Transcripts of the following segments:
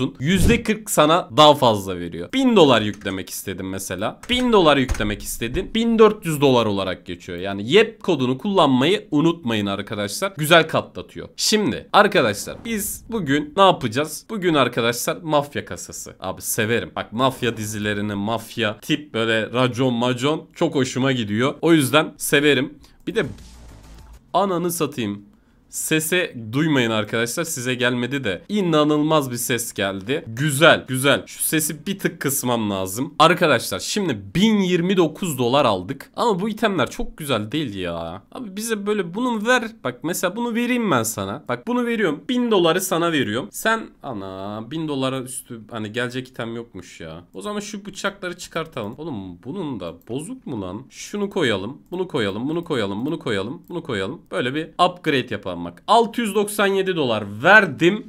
yüklüyorsun. %40 sana daha fazla veriyor. 1000 dolar yüklemek istedim mesela. 1000 dolar yüklemek istedim. 1400 dolar olarak geçiyor. Yani yep kodunu kullanmayı unutmayın arkadaşlar. Güzel katlatıyor. Şimdi arkadaşlar biz bugün ne yapacağız? Bugün arkadaşlar mafya kasası. Abi severim. Bak mafya dizilerini, mafya tip böyle racon macon çok hoşuma gidiyor. O yüzden severim. Bir de ananı satayım. Sese duymayın arkadaşlar size gelmedi de inanılmaz bir ses geldi. Güzel güzel şu sesi bir tık kısmam lazım. Arkadaşlar şimdi 1029 dolar aldık ama bu itemler çok güzel değil ya. Abi bize böyle bunu ver bak mesela bunu vereyim ben sana. Bak bunu veriyorum 1000 doları sana veriyorum. Sen ana 1000 dolara üstü hani gelecek item yokmuş ya. O zaman şu bıçakları çıkartalım. Oğlum bunun da bozuk mu lan? Şunu koyalım bunu koyalım bunu koyalım bunu koyalım bunu koyalım. Böyle bir upgrade yapalım kazanmak. 697 dolar verdim.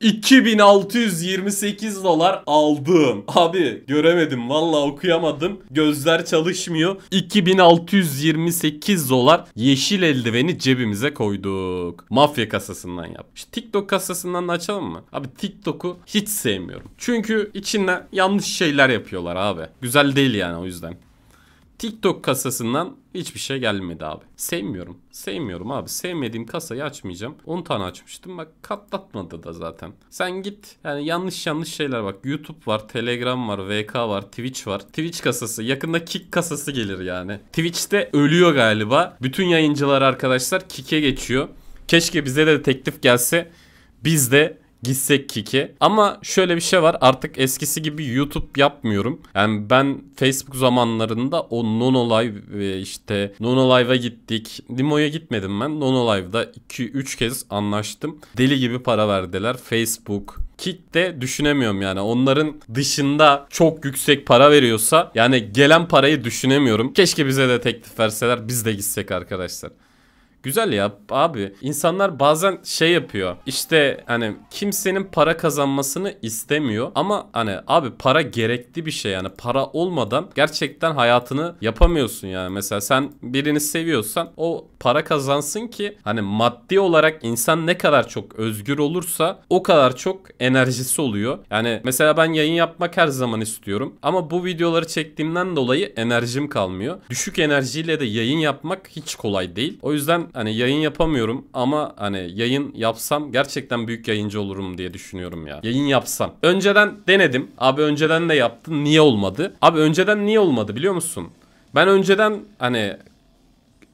2628 dolar aldım. Abi göremedim valla okuyamadım. Gözler çalışmıyor. 2628 dolar yeşil eldiveni cebimize koyduk. Mafya kasasından yapmış. TikTok kasasından da açalım mı? Abi TikTok'u hiç sevmiyorum. Çünkü içinde yanlış şeyler yapıyorlar abi. Güzel değil yani o yüzden. TikTok kasasından hiçbir şey gelmedi abi. Sevmiyorum. Sevmiyorum abi. Sevmediğim kasayı açmayacağım. 10 tane açmıştım. Bak katlatmadı da zaten. Sen git. Yani yanlış yanlış şeyler bak. YouTube var, Telegram var, VK var, Twitch var. Twitch kasası. Yakında Kick kasası gelir yani. Twitch'te ölüyor galiba. Bütün yayıncılar arkadaşlar Kick'e geçiyor. Keşke bize de teklif gelse. Biz de gitsek Kiki. Ama şöyle bir şey var artık eskisi gibi YouTube yapmıyorum. Yani ben Facebook zamanlarında o Nono Live e, işte Nono Live'a gittik. Limo'ya gitmedim ben. Nono Live'da 2-3 kez anlaştım. Deli gibi para verdiler. Facebook, Kick de düşünemiyorum yani. Onların dışında çok yüksek para veriyorsa yani gelen parayı düşünemiyorum. Keşke bize de teklif verseler biz de gitsek arkadaşlar. Güzel ya abi. İnsanlar bazen şey yapıyor. İşte hani kimsenin para kazanmasını istemiyor ama hani abi para gerekli bir şey yani. Para olmadan gerçekten hayatını yapamıyorsun yani. Mesela sen birini seviyorsan o para kazansın ki hani maddi olarak insan ne kadar çok özgür olursa o kadar çok enerjisi oluyor. Yani mesela ben yayın yapmak her zaman istiyorum ama bu videoları çektiğimden dolayı enerjim kalmıyor. Düşük enerjiyle de yayın yapmak hiç kolay değil. O yüzden hani yayın yapamıyorum ama hani yayın yapsam gerçekten büyük yayıncı olurum diye düşünüyorum ya. Yayın yapsam. Önceden denedim. Abi önceden de yaptın Niye olmadı? Abi önceden niye olmadı biliyor musun? Ben önceden hani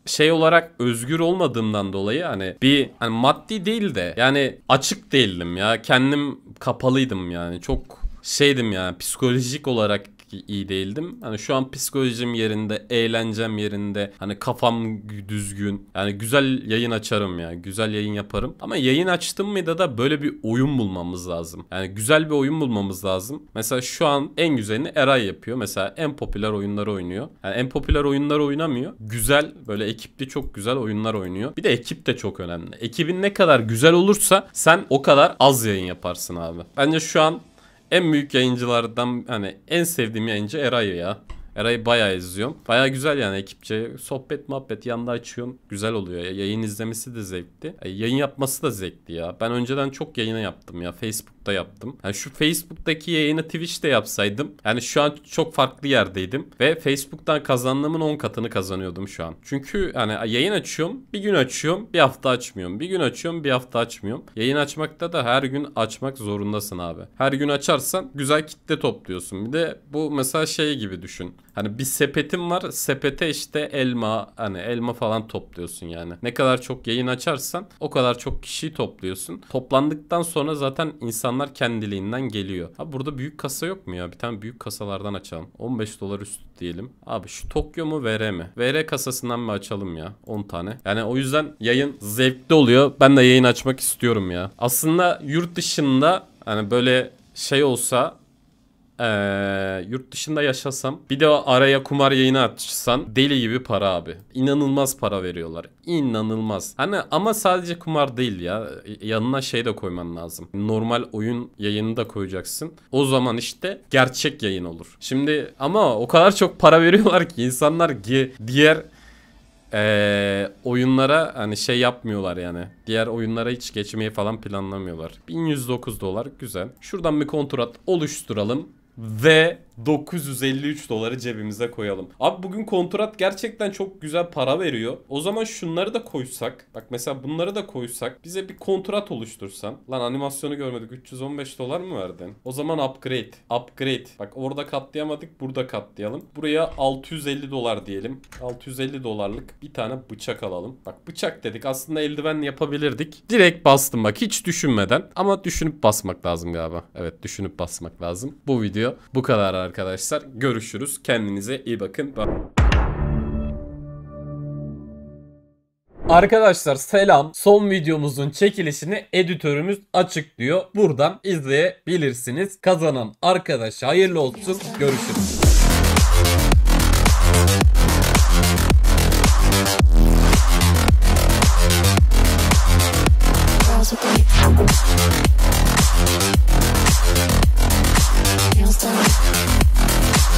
şey olarak özgür olmadığımdan dolayı hani bir hani maddi değil de yani açık değildim ya. Kendim kapalıydım yani. Çok şeydim yani psikolojik olarak iyi değildim. Hani şu an psikolojim yerinde, eğlencem yerinde. Hani kafam düzgün. Yani güzel yayın açarım ya. Güzel yayın yaparım. Ama yayın açtım mı da da böyle bir oyun bulmamız lazım. Yani güzel bir oyun bulmamız lazım. Mesela şu an en güzelini Eray yapıyor. Mesela en popüler oyunları oynuyor. Yani en popüler oyunları oynamıyor. Güzel böyle ekipli çok güzel oyunlar oynuyor. Bir de ekip de çok önemli. Ekibin ne kadar güzel olursa sen o kadar az yayın yaparsın abi. Bence şu an en büyük yayıncılardan hani en sevdiğim yayıncı Eray'ı ya. Eray'ı bayağı izliyorum. Bayağı güzel yani ekipçe sohbet muhabbet yanında açıyorum. Güzel oluyor. Yayın izlemesi de zevkti, Yayın yapması da zevkti ya. Ben önceden çok yayına yaptım ya. Facebook Facebook'ta yaptım. Yani şu Facebook'taki yayını Twitch'te yapsaydım yani şu an çok farklı yerdeydim ve Facebook'tan kazandığımın 10 katını kazanıyordum şu an. Çünkü yani yayın açıyorum, bir gün açıyorum, bir hafta açmıyorum. Bir gün açıyorum, bir hafta açmıyorum. Yayın açmakta da her gün açmak zorundasın abi. Her gün açarsan güzel kitle topluyorsun. Bir de bu mesela şey gibi düşün. Hani bir sepetim var. Sepete işte elma hani elma falan topluyorsun yani. Ne kadar çok yayın açarsan o kadar çok kişiyi topluyorsun. Toplandıktan sonra zaten insanlar insanlar kendiliğinden geliyor. Abi burada büyük kasa yok mu ya? Bir tane büyük kasalardan açalım. 15 dolar üstü diyelim. Abi şu Tokyo mu VR mi? VR kasasından mı açalım ya? 10 tane. Yani o yüzden yayın zevkli oluyor. Ben de yayın açmak istiyorum ya. Aslında yurt dışında hani böyle şey olsa ee, yurt dışında yaşasam bir de araya kumar yayını atsan deli gibi para abi. İnanılmaz para veriyorlar. İnanılmaz. Hani ama sadece kumar değil ya. Yanına şey de koyman lazım. Normal oyun yayını da koyacaksın. O zaman işte gerçek yayın olur. Şimdi ama o kadar çok para veriyorlar ki insanlar ki diğer ee, oyunlara hani şey yapmıyorlar yani. Diğer oyunlara hiç geçmeyi falan planlamıyorlar. 1109 dolar güzel. Şuradan bir kontrat oluşturalım. ve 953 doları cebimize koyalım. Abi bugün kontrat gerçekten çok güzel para veriyor. O zaman şunları da koysak. Bak mesela bunları da koysak. Bize bir kontrat oluştursan. Lan animasyonu görmedik. 315 dolar mı verdin? O zaman upgrade. Upgrade. Bak orada katlayamadık. Burada katlayalım. Buraya 650 dolar diyelim. 650 dolarlık bir tane bıçak alalım. Bak bıçak dedik. Aslında eldiven yapabilirdik. Direkt bastım bak. Hiç düşünmeden. Ama düşünüp basmak lazım galiba. Evet düşünüp basmak lazım. Bu video bu kadar arkadaşlar arkadaşlar. Görüşürüz. Kendinize iyi bakın. Arkadaşlar selam. Son videomuzun çekilişini editörümüz açıklıyor. Buradan izleyebilirsiniz. Kazanan arkadaş hayırlı olsun. Görüşürüz.